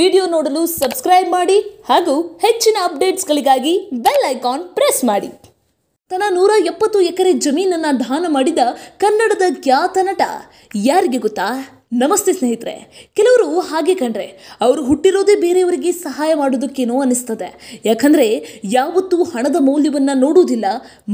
video ನೋಡಲು subscribe ಮಾಡಿ ಹಾಗೂ ಹೆಚ್ಚಿನ ಅಪ್ಡೇಟ್ಸ್ಗಳಿಗಾಗಿ ಬೆಲ್ ಐಕಾನ್ ಪ್ರೆಸ್ ಮಾಡಿ ತನ್ನ ನೂರ ಎಪ್ಪತ್ತು ಎಕರೆ ಜಮೀನನ್ನು ದಾನ ಮಾಡಿದ ಕನ್ನಡದ ಖ್ಯಾತ ನಟ ಯಾರಿಗೆ ಗೊತ್ತಾ ನಮಸ್ತೆ ಸ್ನೇಹಿತರೆ ಕೆಲವರು ಹಾಗೆ ಕಂಡ್ರೆ ಅವರು ಹುಟ್ಟಿರೋದೇ ಬೇರೆಯವರಿಗೆ ಸಹಾಯ ಮಾಡೋದಕ್ಕೇನೋ ಅನ್ನಿಸ್ತದೆ ಯಾಕಂದರೆ ಯಾವತ್ತೂ ಹಣದ ಮೌಲ್ಯವನ್ನು ನೋಡುವುದಿಲ್ಲ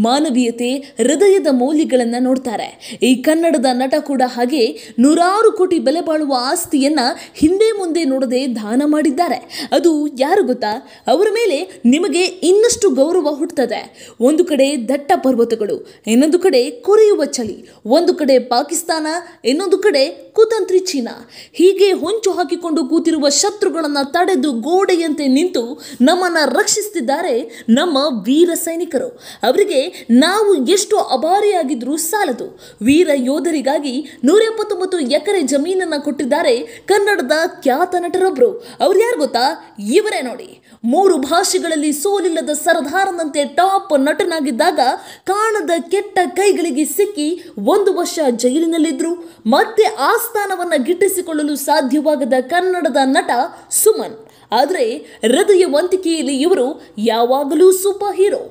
ಮಾನವೀಯತೆ ಹೃದಯದ ಮೌಲ್ಯಗಳನ್ನು ನೋಡ್ತಾರೆ ಈ ಕನ್ನಡದ ನಟ ಕೂಡ ಹಾಗೆ ನೂರಾರು ಕೋಟಿ ಬೆಲೆ ಬಾಳುವ ಆಸ್ತಿಯನ್ನು ಹಿಂದೆ ಮುಂದೆ ನೋಡದೆ ದಾನ ಮಾಡಿದ್ದಾರೆ ಅದು ಯಾರು ಗೊತ್ತಾ ಅವರ ಮೇಲೆ ನಿಮಗೆ ಇನ್ನಷ್ಟು ಗೌರವ ಹುಟ್ಟುತ್ತದೆ ಒಂದು ಕಡೆ ದಟ್ಟ ಪರ್ವತಗಳು ಇನ್ನೊಂದು ಕಡೆ ಕೊರೆಯುವ ಚಳಿ ಒಂದು ಕಡೆ ಪಾಕಿಸ್ತಾನ ಇನ್ನೊಂದು ಕಡೆ ಕುತಂತ್ರ ಮಂತ್ರಿ ಚೀನಾ ಹೀಗೆ ಹೊಂಚು ಹಾಕಿಕೊಂಡು ಕೂತಿರುವ ಶತ್ರುಗಳನ್ನು ತಡೆದು ಗೋಡೆಯಂತೆ ನಿಂತು ನಮ್ಮನ್ನ ರಕ್ಷಿಸುತ್ತಿದ್ದಾರೆ ನಮ್ಮ ವೀರ ಸೈನಿಕರು ಅವರಿಗೆ ನಾವು ಎಷ್ಟು ಅಭಾರಿಯಾಗಿದ್ರೂ ಸಾಲದು ವೀರ ಯೋಧರಿಗಾಗಿ ನೂರ ಎಪ್ಪತ್ತೊಂಬತ್ತು ಎಕರೆ ಜಮೀನನ್ನು ಕೊಟ್ಟಿದ್ದಾರೆ ಕನ್ನಡದ ಖ್ಯಾತ ನಟರೊಬ್ಬರು ಅವ್ರು ಯಾರು ಗೊತ್ತಾ ಇವರೇ ನೋಡಿ ಮೂರು ಭಾಷೆಗಳಲ್ಲಿ ಸೋಲಿಲ್ಲದ ಸರದಾರನಂತೆ ಟಾಪ್ ನಟನಾಗಿದ್ದಾಗ ಕಾಣದ ಕೆಟ್ಟ ಕೈಗಳಿಗೆ ಸಿಕ್ಕಿ ಒಂದು ವರ್ಷ ಜೈಲಿನಲ್ಲಿದ್ದರು ಮತ್ತೆ ಆಸ್ಥಾನ ಸ್ಥಾನವನ್ನು ಗಿಟ್ಟಿಸಿಕೊಳ್ಳಲು ಸಾಧ್ಯವಾಗದ ಕನ್ನಡದ ನಟ ಸುಮನ್ ಆದರೆ ಹೃದಯವಂತಿಕೆಯಲ್ಲಿ ಇವರು ಯಾವಾಗಲೂ ಸೂಪರ್ ಹೀರೋ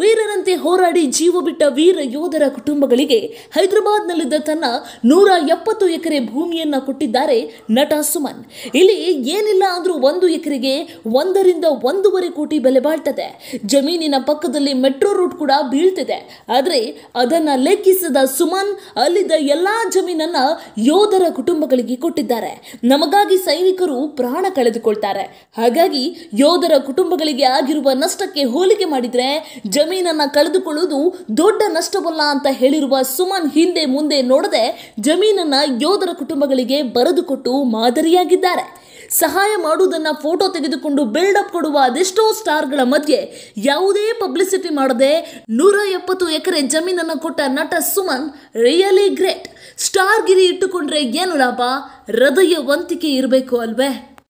ವೀರರಂತೆ ಹೋರಾಡಿ ಜೀವ ಬಿಟ್ಟ ವೀರ ಯೋಧರ ಕುಟುಂಬಗಳಿಗೆ ಹೈದರಾಬಾದ್ನಲ್ಲಿದ್ದ ತನ್ನ ನೂರ ಎಪ್ಪತ್ತು ಎಕರೆ ಭೂಮಿಯನ್ನ ಕೊಟ್ಟಿದ್ದಾರೆ ನಟ ಸುಮನ್ ಇಲ್ಲಿ ಏನಿಲ್ಲ ಆದ್ರೂ ಒಂದು ಎಕರೆಗೆ ಒಂದರಿಂದ ಒಂದೂವರೆ ಕೋಟಿ ಬೆಲೆ ಬಾಳ್ತದೆ ಜಮೀನಿನ ಪಕ್ಕದಲ್ಲಿ ಮೆಟ್ರೋ ರೂಟ್ ಕೂಡ ಬೀಳ್ತಿದೆ ಆದರೆ ಅದನ್ನ ಲೆಕ್ಕಿಸದ ಸುಮನ್ ಅಲ್ಲಿದ್ದ ಎಲ್ಲಾ ಜಮೀನನ್ನ ಯೋಧರ ಕುಟುಂಬಗಳಿಗೆ ಕೊಟ್ಟಿದ್ದಾರೆ ನಮಗಾಗಿ ಸೈನಿಕರು ಪ್ರಾಣ ಕಳೆದುಕೊಳ್ತಾರೆ ಹಾಗಾಗಿ ಯೋಧರ ಕುಟುಂಬಗಳಿಗೆ ಆಗಿರುವ ನಷ್ಟಕ್ಕೆ ಹೋಲಿಕೆ ಮಾಡಿದ್ರೆ ಜಮೀನನ್ನು ಕಳೆದುಕೊಳ್ಳುವುದು ದೊಡ್ಡ ನಷ್ಟವಲ್ಲ ಅಂತ ಹೇಳಿರುವ ಸುಮನ್ ಹಿಂದೆ ಮುಂದೆ ನೋಡದೆ ಜಮೀನನ್ನು ಯೋಧರ ಕುಟುಂಬಗಳಿಗೆ ಬರೆದುಕೊಟ್ಟು ಮಾದರಿಯಾಗಿದ್ದಾರೆ ಸಹಾಯ ಮಾಡುವುದನ್ನು ಫೋಟೋ ತೆಗೆದುಕೊಂಡು ಬಿಲ್ಡಪ್ ಕೊಡುವ ಅದೆಷ್ಟೋ ಸ್ಟಾರ್ಗಳ ಮಧ್ಯೆ ಯಾವುದೇ ಪಬ್ಲಿಸಿಟಿ ಮಾಡದೆ ನೂರ ಎಪ್ಪತ್ತು ಎಕರೆ ಜಮೀನನ್ನು ಕೊಟ್ಟ ನಟ ಸುಮನ್ ರಿಯಲಿ ಗ್ರೇಟ್ ಸ್ಟಾರ್ ಗಿರಿ ಇಟ್ಟುಕೊಂಡ್ರೆ ಏನು ಲಾಭ ಹೃದಯ ವಂತಿಕೆ ಇರಬೇಕು ಅಲ್ವೇ